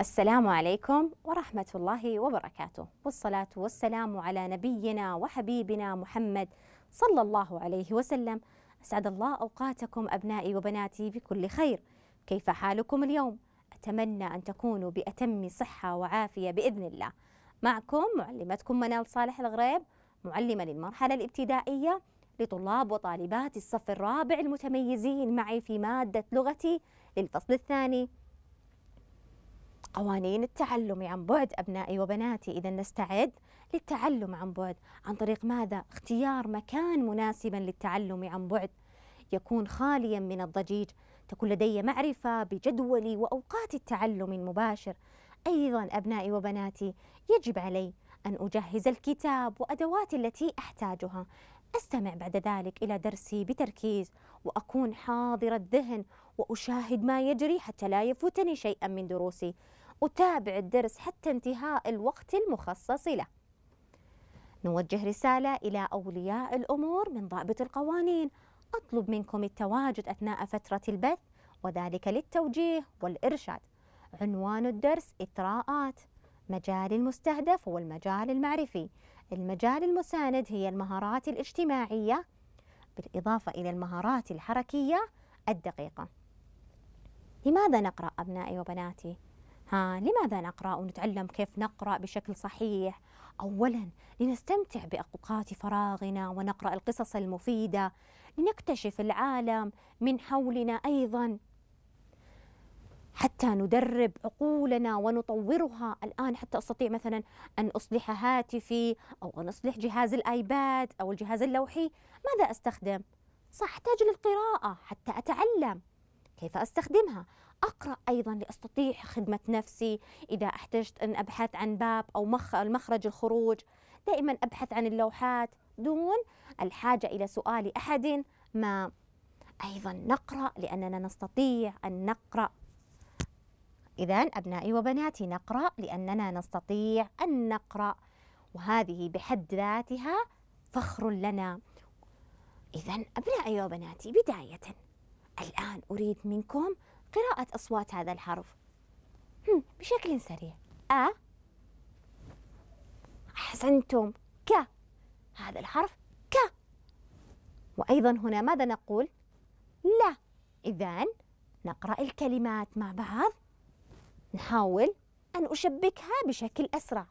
السلام عليكم ورحمة الله وبركاته والصلاة والسلام على نبينا وحبيبنا محمد صلى الله عليه وسلم أسعد الله أوقاتكم أبنائي وبناتي بكل خير كيف حالكم اليوم؟ أتمنى أن تكونوا بأتم صحة وعافية بإذن الله معكم معلمتكم منال صالح الغريب معلمة للمرحلة الابتدائية لطلاب وطالبات الصف الرابع المتميزين معي في مادة لغتي للفصل الثاني قوانين التعلم عن بعد أبنائي وبناتي إذا نستعد للتعلم عن بعد عن طريق ماذا؟ اختيار مكان مناسبا للتعلم عن بعد يكون خاليا من الضجيج تكون لدي معرفة بجدولي وأوقات التعلم المباشر أيضا أبنائي وبناتي يجب علي أن أجهز الكتاب وأدواتي التي أحتاجها أستمع بعد ذلك إلى درسي بتركيز وأكون حاضر الذهن وأشاهد ما يجري حتى لا يفوتني شيئا من دروسي وتابع الدرس حتى انتهاء الوقت المخصص له نوجه رسالة إلى أولياء الأمور من ضابط القوانين أطلب منكم التواجد أثناء فترة البث وذلك للتوجيه والإرشاد عنوان الدرس إطراءات مجال المستهدف هو المجال المعرفي المجال المساند هي المهارات الاجتماعية بالإضافة إلى المهارات الحركية الدقيقة لماذا نقرأ أبنائي وبناتي؟ ها لماذا نقرأ ونتعلم كيف نقرأ بشكل صحيح؟ أولا لنستمتع بأوقات فراغنا ونقرأ القصص المفيدة لنكتشف العالم من حولنا أيضا حتى ندرب عقولنا ونطورها الآن حتى أستطيع مثلا أن أصلح هاتفي أو أن أصلح جهاز الآيباد أو الجهاز اللوحي ماذا أستخدم؟ سأحتاج للقراءة حتى أتعلم كيف أستخدمها أقرأ أيضا لأستطيع خدمة نفسي إذا احتجت أن أبحث عن باب أو مخرج الخروج دائما أبحث عن اللوحات دون الحاجة إلى سؤال أحد ما أيضا نقرأ لأننا نستطيع أن نقرأ إذا أبنائي وبناتي نقرأ لأننا نستطيع أن نقرأ وهذه بحد ذاتها فخر لنا إذا أبنائي وبناتي بداية الآن أريد منكم قراءة أصوات هذا الحرف بشكل سريع أ أحسنتم ك هذا الحرف ك وأيضا هنا ماذا نقول؟ لا إذا نقرأ الكلمات مع بعض نحاول أن أشبكها بشكل أسرع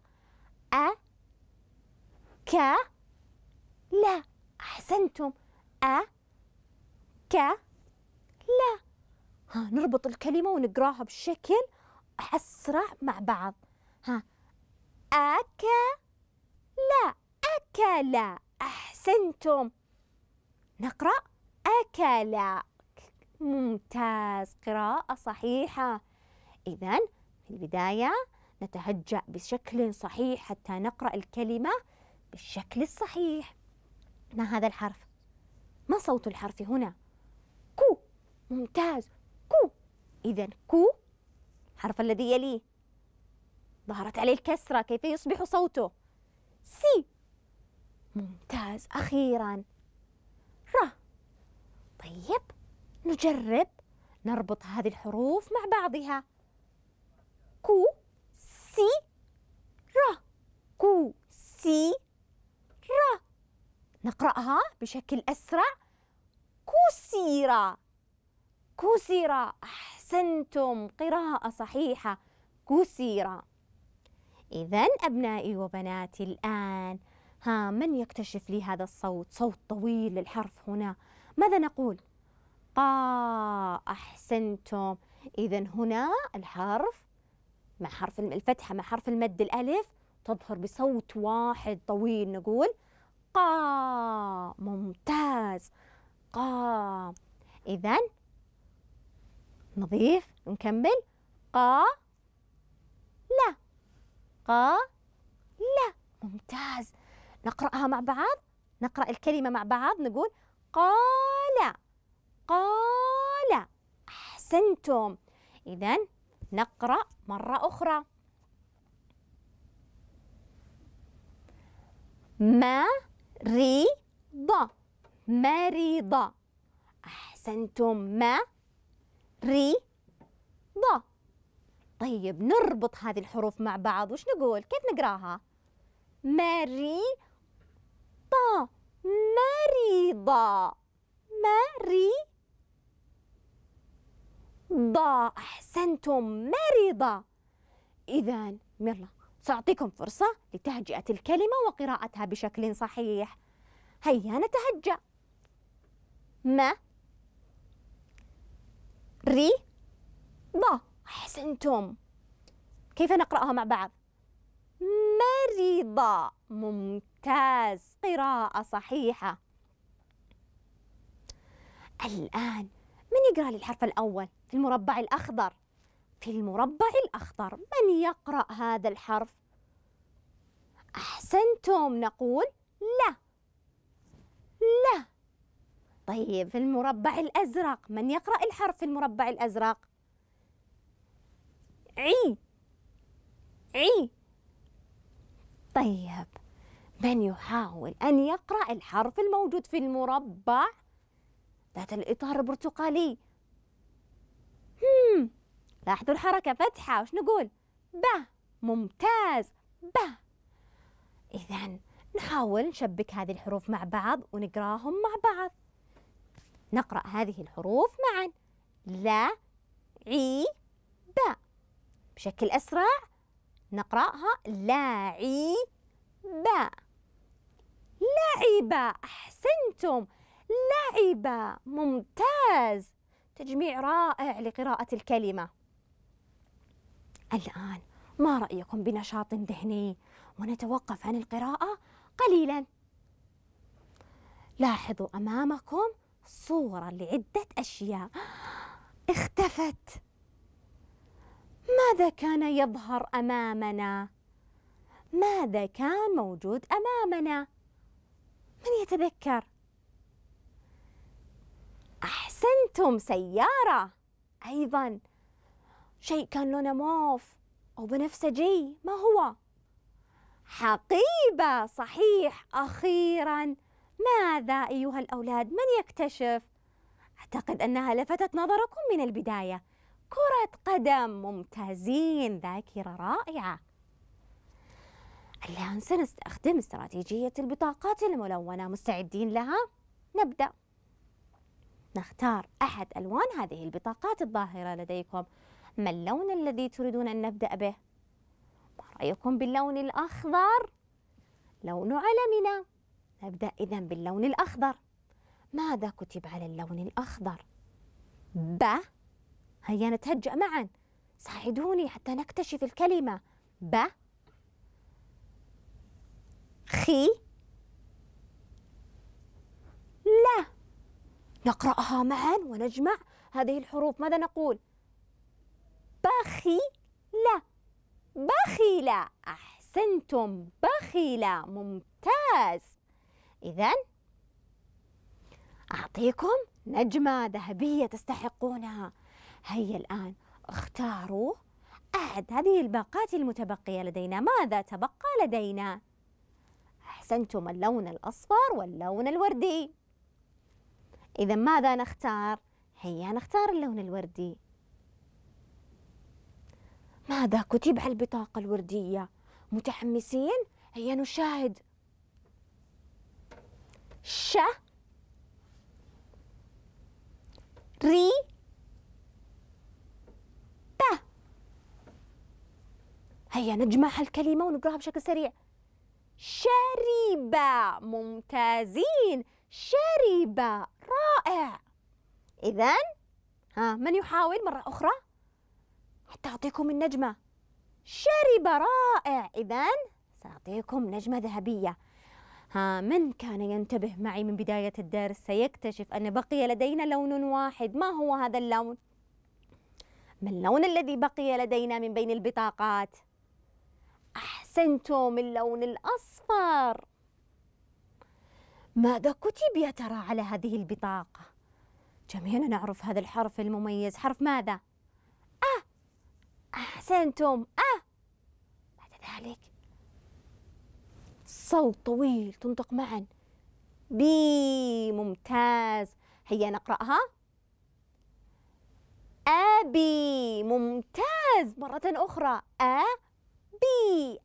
أ ك لا أحسنتم أ ك لا ها نربط الكلمة ونقراها بشكل أسرع مع بعض ها لا أكل أحسنتم نقرأ أكل ممتاز قراءة صحيحة إذا في البداية نتهجأ بشكل صحيح حتى نقرأ الكلمة بالشكل الصحيح ما هذا الحرف؟ ما صوت الحرف هنا؟ كو ممتاز إذا كو الحرف الذي يليه ظهرت عليه الكسرة كيف يصبح صوته سي ممتاز أخيرا را طيب نجرب نربط هذه الحروف مع بعضها كو سي را كو سي را نقرأها بشكل أسرع كوسيرة كوسيرة أحسن أحسنتم قراءة صحيحة كسيرة إذا أبنائي وبناتي الآن ها من يكتشف لي هذا الصوت صوت طويل للحرف هنا ماذا نقول قا أحسنتم إذا هنا الحرف مع حرف الفتحة مع حرف المد الألف تظهر بصوت واحد طويل نقول قا ممتاز قا إذا نضيف نكمل قا لا قا لا ممتاز نقرأها مع بعض نقرأ الكلمة مع بعض نقول قال قال أحسنتم إذا نقرأ مرة أخرى مريضة مريضة أحسنتم ما ري ضا طيب نربط هذه الحروف مع بعض وش نقول كيف نقراها ماري ضا مريضة ماري ضا أحسنتم مريضة إذا يلا سأعطيكم فرصة لتهجئة الكلمة وقراءتها بشكل صحيح هيا نتهجأ ما ري ضا أحسنتم كيف نقرأها مع بعض؟ مريضة ممتاز قراءة صحيحة الآن من يقرأ لي الحرف الأول في المربع الأخضر؟ في المربع الأخضر من يقرأ هذا الحرف؟ أحسنتم نقول لا لا طيب في المربع الأزرق من يقرأ الحرف في المربع الأزرق عي عي طيب من يحاول أن يقرأ الحرف الموجود في المربع ذات الإطار البرتقالي هم. لاحظوا الحركة فتحة وش نقول ب ممتاز ب إذا نحاول نشبك هذه الحروف مع بعض ونقراهم مع بعض نقرأ هذه الحروف معا لا عي باء بشكل أسرع نقرأها لا عي باء لعب أحسنتم لعب ممتاز تجميع رائع لقراءة الكلمة الآن ما رأيكم بنشاط ذهني ونتوقف عن القراءة قليلا لاحظوا أمامكم صورة لعدة أشياء اختفت ماذا كان يظهر أمامنا؟ ماذا كان موجود أمامنا؟ من يتذكر؟ أحسنتم سيارة أيضا شيء كان لونه موف أو بنفسجي ما هو؟ حقيبة صحيح أخيراً ماذا أيها الأولاد من يكتشف؟ أعتقد أنها لفتت نظركم من البداية كرة قدم ممتازين ذاكرة رائعة الآن سنستخدم استراتيجية البطاقات الملونة مستعدين لها؟ نبدأ نختار أحد ألوان هذه البطاقات الظاهرة لديكم ما اللون الذي تريدون أن نبدأ به؟ ما رأيكم باللون الأخضر؟ لون علمنا نبدأ إذا باللون الأخضر ماذا كتب على اللون الأخضر؟ ب هيا نتهجأ معا ساعدوني حتى نكتشف الكلمة ب خي لا نقرأها معا ونجمع هذه الحروف ماذا نقول؟ بخي لا بخيلة أحسنتم بخيلة ممتاز إذا أعطيكم نجمة ذهبية تستحقونها هيا الآن اختاروا أحد هذه الباقات المتبقية لدينا ماذا تبقى لدينا؟ أحسنتم اللون الأصفر واللون الوردي إذا ماذا نختار؟ هيا نختار اللون الوردي ماذا كتب على البطاقة الوردية؟ متحمسين؟ هيا نشاهد ش ري ت هيا نجمع هالكلمة ونقراها بشكل سريع شرب ممتازين شرب رائع إذا ها من يحاول مرة أخرى حتى أعطيكم النجمة شرب رائع إذا سأعطيكم نجمة ذهبية ها من كان ينتبه معي من بداية الدرس سيكتشف أن بقي لدينا لون واحد ما هو هذا اللون؟ ما اللون الذي بقي لدينا من بين البطاقات؟ أحسنتم اللون الأصفر ماذا كتب يا ترى على هذه البطاقة؟ جميعنا نعرف هذا الحرف المميز حرف ماذا؟ أه أحسنتم أه بعد ذلك صوت طويل تنطق معا بي ممتاز هيا نقرأها أبي ممتاز مرة أخرى أبي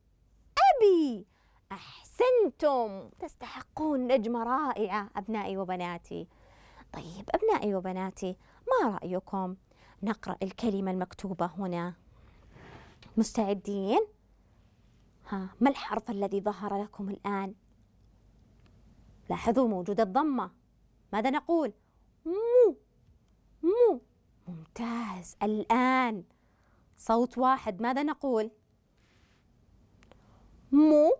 أبي أحسنتم تستحقون نجمة رائعة أبنائي وبناتي طيب أبنائي وبناتي ما رأيكم نقرأ الكلمة المكتوبة هنا مستعدين ها ما الحرف الذي ظهر لكم الآن لاحظوا موجودة الضمة ماذا نقول مو مو ممتاز الآن صوت واحد ماذا نقول مو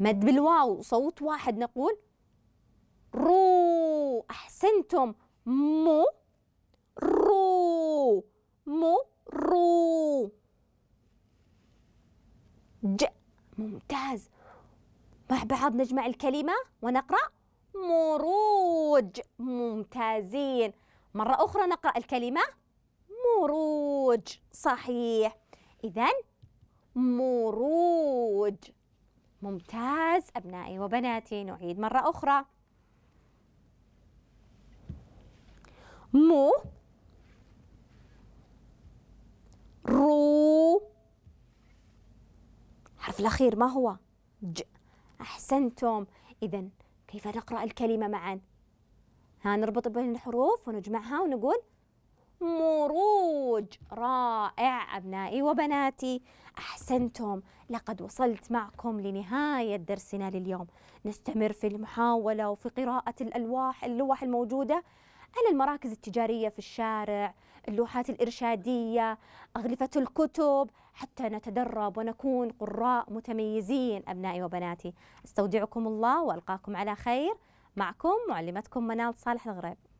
مد بالواو صوت واحد نقول رو أحسنتم مو رو مو رو ج ممتاز مع بعض نجمع الكلمة ونقرأ مروج ممتازين مرة أخرى نقرأ الكلمة مروج صحيح إذا مروج ممتاز أبنائي وبناتي نعيد مرة أخرى مو الأخير ما هو؟ ج أحسنتم إذا كيف نقرأ الكلمة معا؟ ها نربط بين الحروف ونجمعها ونقول مروج رائع أبنائي وبناتي أحسنتم لقد وصلت معكم لنهاية درسنا لليوم نستمر في المحاولة وفي قراءة الألواح اللوح الموجودة هل المراكز التجارية في الشارع اللوحات الإرشادية أغلفة الكتب حتى نتدرب ونكون قراء متميزين أبنائي وبناتي استودعكم الله وألقاكم على خير معكم معلمتكم منال صالح الغريب